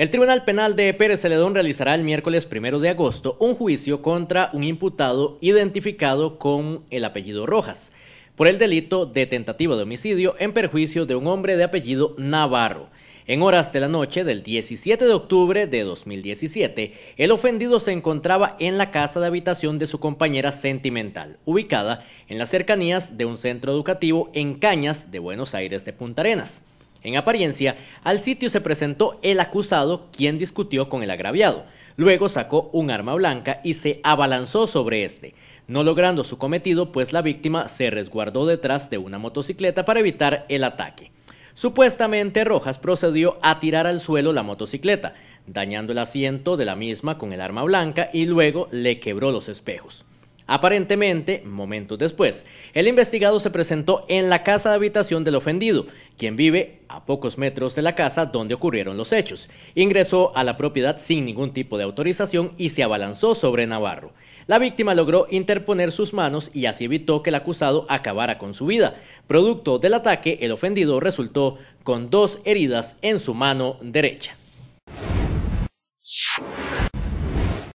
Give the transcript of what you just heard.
El Tribunal Penal de Pérez Celedón realizará el miércoles primero de agosto un juicio contra un imputado identificado con el apellido Rojas por el delito de tentativa de homicidio en perjuicio de un hombre de apellido Navarro. En horas de la noche del 17 de octubre de 2017, el ofendido se encontraba en la casa de habitación de su compañera sentimental, ubicada en las cercanías de un centro educativo en Cañas de Buenos Aires de Punta Arenas. En apariencia, al sitio se presentó el acusado, quien discutió con el agraviado. Luego sacó un arma blanca y se abalanzó sobre este, no logrando su cometido, pues la víctima se resguardó detrás de una motocicleta para evitar el ataque. Supuestamente Rojas procedió a tirar al suelo la motocicleta, dañando el asiento de la misma con el arma blanca y luego le quebró los espejos. Aparentemente, momentos después, el investigado se presentó en la casa de habitación del ofendido, quien vive a pocos metros de la casa donde ocurrieron los hechos. Ingresó a la propiedad sin ningún tipo de autorización y se abalanzó sobre Navarro. La víctima logró interponer sus manos y así evitó que el acusado acabara con su vida. Producto del ataque, el ofendido resultó con dos heridas en su mano derecha.